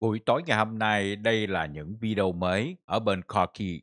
Buổi tối ngày hôm nay, đây là những video mới ở bên Kharkiv.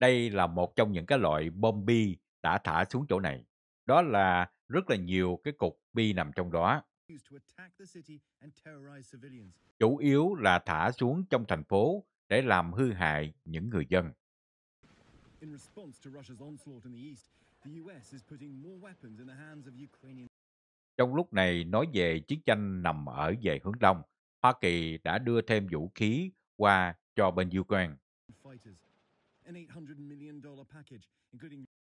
Đây là một trong những cái loại bom bi đã thả xuống chỗ này. Đó là rất là nhiều cái cục bi nằm trong đó. Chủ yếu là thả xuống trong thành phố để làm hư hại những người dân. Trong lúc này nói về chiến tranh nằm ở về hướng Đông, Hoa Kỳ đã đưa thêm vũ khí qua cho bên Ukraine.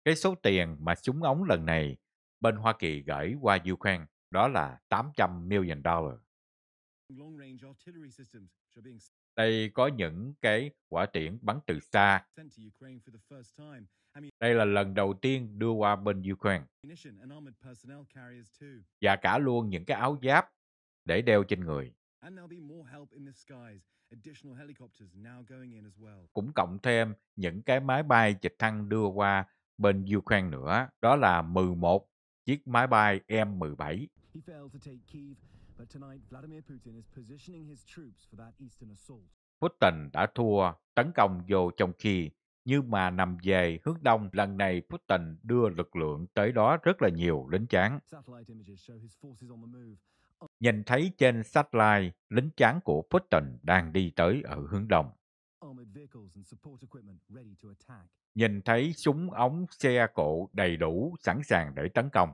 Cái số tiền mà súng ống lần này bên Hoa Kỳ gửi qua Ukraine đó là 800 million dollar. Đây có những cái quả tiễn bắn từ xa. Đây là lần đầu tiên đưa qua bên Ukraine. Và cả luôn những cái áo giáp để đeo trên người. Cũng cộng thêm những cái máy bay trực thăng đưa qua bên Ukraine nữa. Đó là 11 chiếc máy bay M-17. Putin đã thua tấn công vô trong khi, nhưng mà nằm về hướng đông, lần này Putin đưa lực lượng tới đó rất là nhiều lính chán. Nhìn thấy trên satellite, lính chán của Putin đang đi tới ở hướng đông. Nhìn thấy súng ống xe cộ đầy đủ sẵn sàng để tấn công.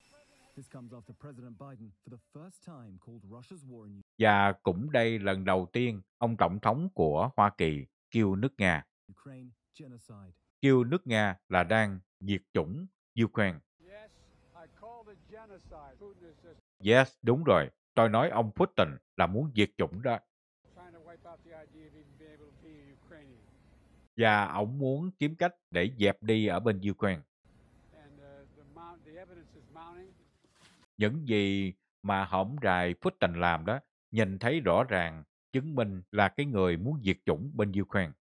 Và cũng đây lần đầu tiên ông Tổng thống của Hoa Kỳ kêu nước Nga. Kêu nước Nga là đang diệt chủng Ukraine. Yes, đúng rồi. Tôi nói ông Putin là muốn diệt chủng đó. Và ông muốn kiếm cách để dẹp đi ở bên Ukraine. Uh, những gì mà hỏng rài Putin làm đó, nhìn thấy rõ ràng chứng minh là cái người muốn diệt chủng bên Ukraine.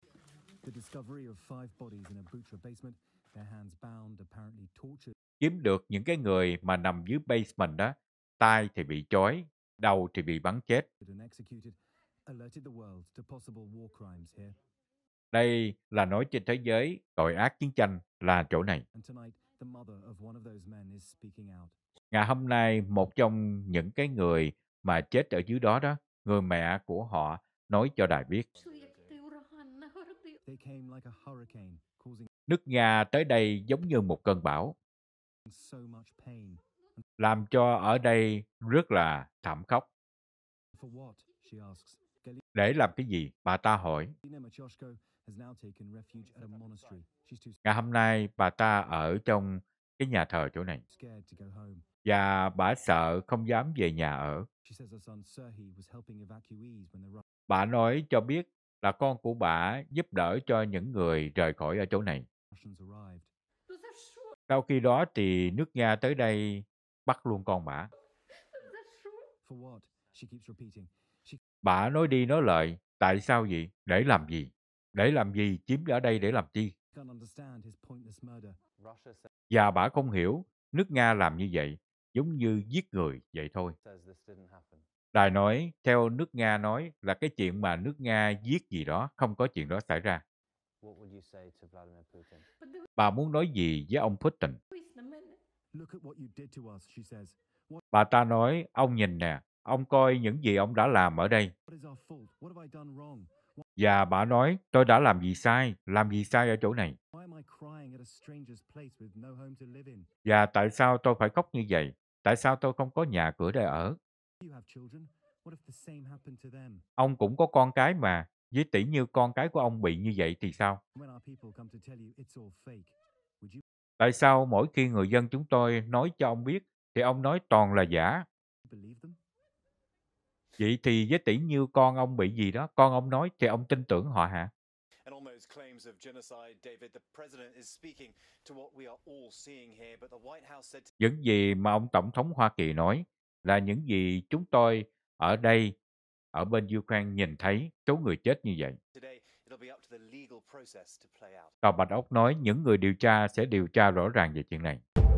Kiếm được những cái người mà nằm dưới basement đó, tay thì bị chói, đầu thì bị bắn chết. Đây là nói trên thế giới, tội ác chiến tranh là chỗ này. Ngày hôm nay, một trong những cái người mà chết ở dưới đó đó, người mẹ của họ nói cho đài biết. Nước Nga tới đây giống như một cơn bão, làm cho ở đây rất là thảm khốc. Để làm cái gì? Bà ta hỏi. Ngày hôm nay bà ta ở trong cái nhà thờ chỗ này và bà sợ không dám về nhà ở. Bà nói cho biết là con của bà giúp đỡ cho những người rời khỏi ở chỗ này. Sau khi đó thì nước Nga tới đây bắt luôn con bà. Bà nói đi nói lại, tại sao vậy, để làm gì? Để làm gì chiếm ở đây để làm chi? Và bà không hiểu, nước Nga làm như vậy, giống như giết người vậy thôi. Đài nói, theo nước Nga nói là cái chuyện mà nước Nga giết gì đó, không có chuyện đó xảy ra. Bà muốn nói gì với ông Putin? Bà ta nói, ông nhìn nè, ông coi những gì ông đã làm ở đây. Và dạ, bà nói, tôi đã làm gì sai, làm gì sai ở chỗ này. Và dạ, tại sao tôi phải khóc như vậy? Tại sao tôi không có nhà cửa để ở? Ông cũng có con cái mà, với tỷ như con cái của ông bị như vậy thì sao? Tại sao mỗi khi người dân chúng tôi nói cho ông biết, thì ông nói toàn là giả? Vậy thì với tỷ như con ông bị gì đó, con ông nói thì ông tin tưởng họ hả? Những gì mà ông tổng thống Hoa Kỳ nói là những gì chúng tôi ở đây ở bên Ukraine nhìn thấy số người chết như vậy. Tòa Bạch Ốc nói những người điều tra sẽ điều tra rõ ràng về chuyện này.